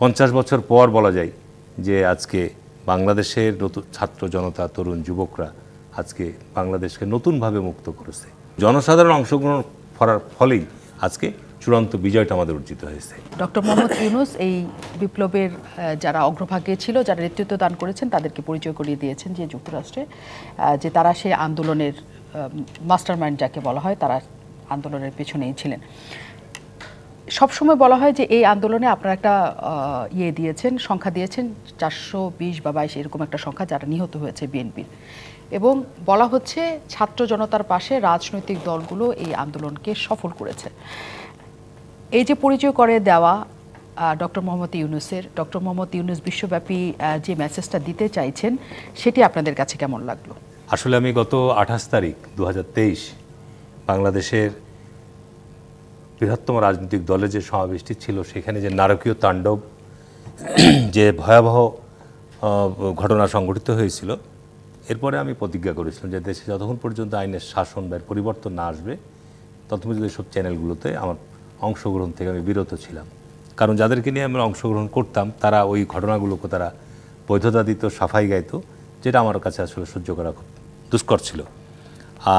পঞ্চাশ বছর পর বলা যায় যে আজকে বাংলাদেশের নতুন ছাত্র জনতা তরুণ যুবকরা আজকে বাংলাদেশকে নতুনভাবে মুক্ত করেছে জনসাধারণ অংশগ্রহণ করার ফলেই আজকে চূড়ান্ত বিজয়টা আমাদের অর্জিত হয়েছে ডক্টর মোহাম্মদ ইউনুস এই বিপ্লবের যারা অগ্রভাগে ছিল যারা নেতৃত্ব দান করেছেন তাদেরকে পরিচয় করিয়ে দিয়েছেন যে যুক্তরাষ্ট্রে যে তারা সেই আন্দোলনের মাস্টারমাইন্ড যাকে বলা হয় তারা আন্দোলনের পেছনেই ছিলেন সবসময় বলা হয় যে এই আন্দোলনে আপনারা একটা ইয়ে দিয়েছেন সংখ্যা দিয়েছেন চারশো বিশ বা বাইশ এরকম একটা সংখ্যা যারা নিহত হয়েছে বিএনপির এবং বলা হচ্ছে ছাত্র জনতার পাশে রাজনৈতিক দলগুলো এই আন্দোলনকে সফল করেছে এই যে পরিচয় করে দেওয়া ডক্টর মোহাম্মদ ইউনুসের ডক্টর মোহাম্মদ ইউনুস বিশ্বব্যাপী যে মেসেজটা দিতে চাইছেন সেটি আপনাদের কাছে কেমন লাগলো আসলে আমি গত আঠাশ তারিখ দু বাংলাদেশের বৃহত্তম রাজনৈতিক দলের যে সমাবেশটি ছিল সেখানে যে নারকীয় তাণ্ডব যে ভয়াবহ ঘটনা সংঘটিত হয়েছিল এরপরে আমি প্রতিজ্ঞা করেছিলাম যে দেশে যতক্ষণ পর্যন্ত আইনের শাসন বা পরিবর্তন না আসবে ততক্ষণ পর্যন্ত সব চ্যানেলগুলোতে আমার অংশগ্রহণ থেকে আমি বিরত ছিলাম কারণ যাদেরকে নিয়ে আমরা অংশগ্রহণ করতাম তারা ওই ঘটনাগুলোকে তারা বৈধতা দিত সাফাই গাইত যেটা আমার কাছে আসলে সহ্য করা খুব দুষ্কর ছিল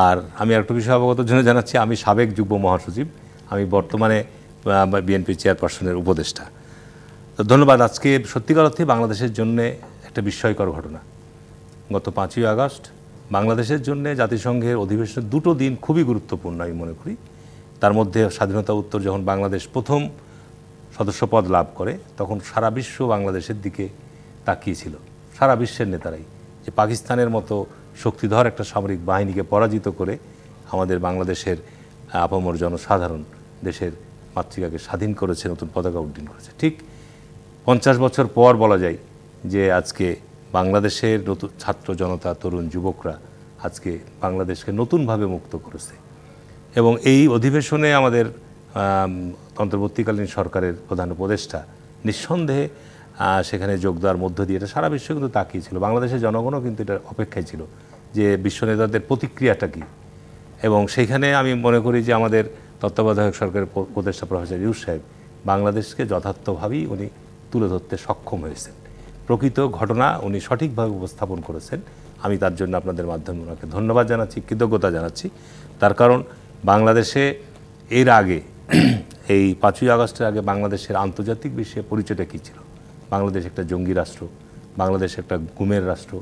আর আমি একটা বিষয় অবগত জন্য জানাচ্ছি আমি সাবেক যুগ্ম মহাসচিব আমি বর্তমানে বিএনপি চেয়ারপারসনের উপদেষ্টা তো ধন্যবাদ আজকে সত্যিকার অর্থে বাংলাদেশের জন্যে একটা বিস্ময়কর ঘটনা গত পাঁচই আগস্ট বাংলাদেশের জন্য জাতিসংঘের অধিবেশনের দুটো দিন খুবই গুরুত্বপূর্ণ আমি মনে করি তার মধ্যে স্বাধীনতা উত্তর যখন বাংলাদেশ প্রথম সদস্যপদ লাভ করে তখন সারা বিশ্ব বাংলাদেশের দিকে তাকিয়েছিল সারা বিশ্বের নেতারাই যে পাকিস্তানের মতো শক্তিধর একটা সামরিক বাহিনীকে পরাজিত করে আমাদের বাংলাদেশের আপামর জনসাধারণ দেশের মাতৃকাকে স্বাধীন করেছে নতুন পতাকা উড্ডীন করেছে ঠিক পঞ্চাশ বছর পর বলা যায় যে আজকে বাংলাদেশের নতুন ছাত্র জনতা তরুণ যুবকরা আজকে বাংলাদেশকে নতুনভাবে মুক্ত করেছে এবং এই অধিবেশনে আমাদের অন্তর্বর্তীকালীন সরকারের প্রধান উপদেষ্টা নিঃসন্দেহে সেখানে যোগ দেওয়ার মধ্য দিয়ে এটা সারা বিশ্ব কিন্তু তাকিয়েছিল বাংলাদেশের জনগণও কিন্তু এটা অপেক্ষায় ছিল যে বিশ্ব নেতাদের প্রতিক্রিয়াটা কী এবং সেইখানে আমি মনে করি যে আমাদের তত্ত্বাবধায়ক সরকারের উপদেষ্টা প্রফেসর ইউস সাহেব বাংলাদেশকে যথার্থভাবেই উনি তুলে ধরতে সক্ষম হয়েছেন প্রকৃত ঘটনা উনি সঠিকভাবে উপস্থাপন করেছেন আমি তার জন্য আপনাদের মাধ্যমে ওনাকে ধন্যবাদ জানাচ্ছি কৃতজ্ঞতা জানাচ্ছি তার কারণ বাংলাদেশে এর আগে এই পাঁচই আগস্টের আগে বাংলাদেশের আন্তর্জাতিক বিশ্বে পরিচয়টা কী ছিল বাংলাদেশ একটা জঙ্গি রাষ্ট্র বাংলাদেশ একটা গুমের রাষ্ট্র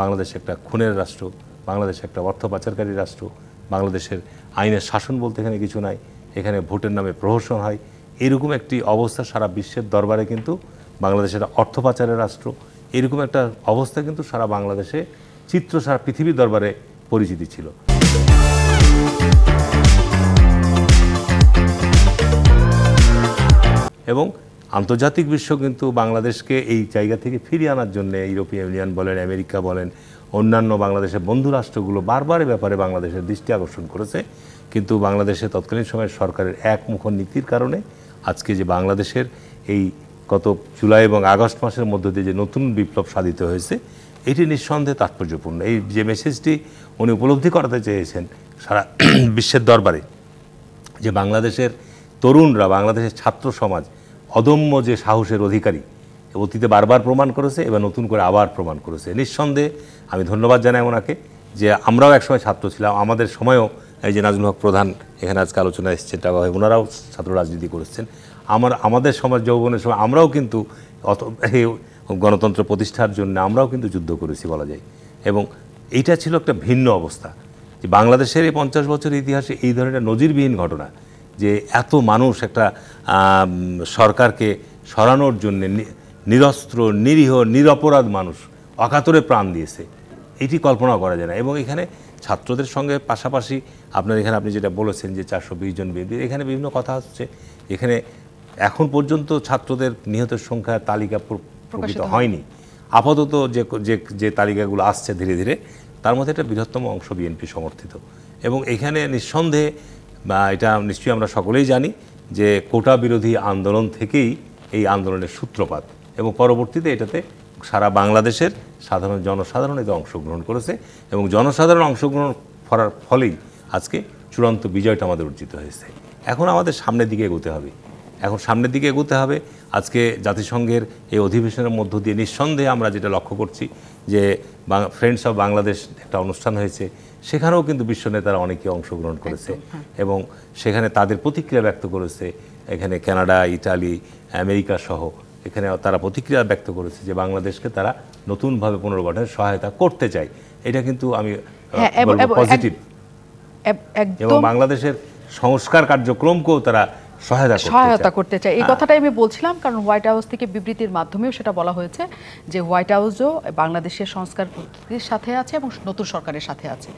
বাংলাদেশ একটা খুনের রাষ্ট্র বাংলাদেশ একটা অর্থ পাচারকারী রাষ্ট্র বাংলাদেশের আইনের শাসন বলতে এখানে কিছু নাই এখানে ভোটের নামে প্রহসন হয় এরকম একটি অবস্থা সারা বিশ্বের দরবারে কিন্তু বাংলাদেশের অর্থ পাচারের রাষ্ট্র এরকম একটা অবস্থা কিন্তু সারা বাংলাদেশে চিত্র সারা পৃথিবীর দরবারে পরিচিতি ছিল এবং আন্তর্জাতিক বিশ্ব কিন্তু বাংলাদেশকে এই জায়গা থেকে ফিরিয়ে আনার জন্য ইউরোপীয় ইউনিয়ন বলেন আমেরিকা বলেন অন্যান্য বাংলাদেশের বন্ধু রাষ্ট্রগুলো বারবার এ ব্যাপারে বাংলাদেশের দৃষ্টি আকর্ষণ করেছে কিন্তু বাংলাদেশের তৎকালীন সময়ের সরকারের একমুখ নীতির কারণে আজকে যে বাংলাদেশের এই গত জুলাই এবং আগস্ট মাসের মধ্য দিয়ে যে নতুন বিপ্লব সাধিত হয়েছে এটি নিঃসন্দেহে তাৎপর্যপূর্ণ এই যে মেসেজটি উনি উপলব্ধি করাতে চেয়েছেন সারা বিশ্বের দরবারে যে বাংলাদেশের তরুণরা বাংলাদেশের ছাত্র সমাজ অদম্য যে সাহসের অধিকারী অতীতে বারবার প্রমাণ করেছে এবার নতুন করে আবার প্রমাণ করেছে নিঃসন্দেহে আমি ধন্যবাদ জানাই ওনাকে যে আমরাও একসময় ছাত্র ছিলাম আমাদের সময়ও এই যে নাজমুল হক প্রধান এখানে আজকে আলোচনা এসছেন টাকা হয় ওনারাও ছাত্র রাজনীতি করেছেন আমার আমাদের সমাজ যৌবনের সময় আমরাও কিন্তু অত গণতন্ত্র প্রতিষ্ঠার জন্য আমরাও কিন্তু যুদ্ধ করেছি বলা যায় এবং এইটা ছিল একটা ভিন্ন অবস্থা যে বাংলাদেশের এই পঞ্চাশ বছরের ইতিহাসে এই ধরনের নজিরবিহীন ঘটনা যে এত মানুষ একটা সরকারকে সরানোর জন্যে নিরস্ত্র নিরীহ নিরপরাধ মানুষ অকাতরে প্রাণ দিয়েছে এটি কল্পনা করা যায় না এবং এখানে ছাত্রদের সঙ্গে পাশাপাশি আপনার এখানে আপনি যেটা বলেছেন যে চারশো বিশ জন বিএনপির এখানে বিভিন্ন কথা হচ্ছে এখানে এখন পর্যন্ত ছাত্রদের নিহতের সংখ্যা তালিকা প্রকৃত হয়নি আপাতত যে যে তালিকাগুলো আসছে ধীরে ধীরে তার মধ্যে একটা বৃহত্তম অংশ বিএনপি সমর্থিত এবং এখানে নিঃসন্দেহে বা এটা নিশ্চয়ই আমরা সকলেই জানি যে কোটা বিরোধী আন্দোলন থেকেই এই আন্দোলনের সূত্রপাত এবং পরবর্তীতে এটাতে সারা বাংলাদেশের সাধারণ জনসাধারণ এতে অংশগ্রহণ করেছে এবং জনসাধারণ অংশগ্রহণ করার ফলেই আজকে চূড়ান্ত বিজয়টা আমাদের অর্জিত হয়েছে এখন আমাদের সামনের দিকে এগোতে হবে এখন সামনের দিকে এগোতে হবে আজকে জাতিসংঘের এই অধিবেশনের মধ্য দিয়ে নিঃসন্দেহে আমরা যেটা লক্ষ্য করছি যে ফ্রেন্ডস অফ বাংলাদেশ একটা অনুষ্ঠান হয়েছে সেখানেও কিন্তু বিশ্ব নেতারা অনেকে অংশগ্রহণ করেছে হ্যাঁ। এবং সেখানে তাদের প্রতিক্রিয়া ব্যক্ত করেছে এখানে কানাডা ইটালি আমেরিকা সহ এখানে তারা প্রতিক্রিয়া ব্যক্ত করেছে যে বাংলাদেশকে তারা নতুনভাবে পুনর্গঠনের সহায়তা করতে চায় এটা কিন্তু আমি পজিটিভ হ্যাঁ, এবং বাংলাদেশের সংস্কার কার্যক্রমকেও তারা সহায়তা করতে চায় এই হ্যাঁ। কথাটাই আমি বলছিলাম কারণ হোয়াইট হাউস থেকে বিবৃতির মাধ্যমেও সেটা বলা হয়েছে যে হোয়াইট হাউসও বাংলাদেশের সংস্কার সাথে আছে এবং নতুন সরকারের সাথে আছে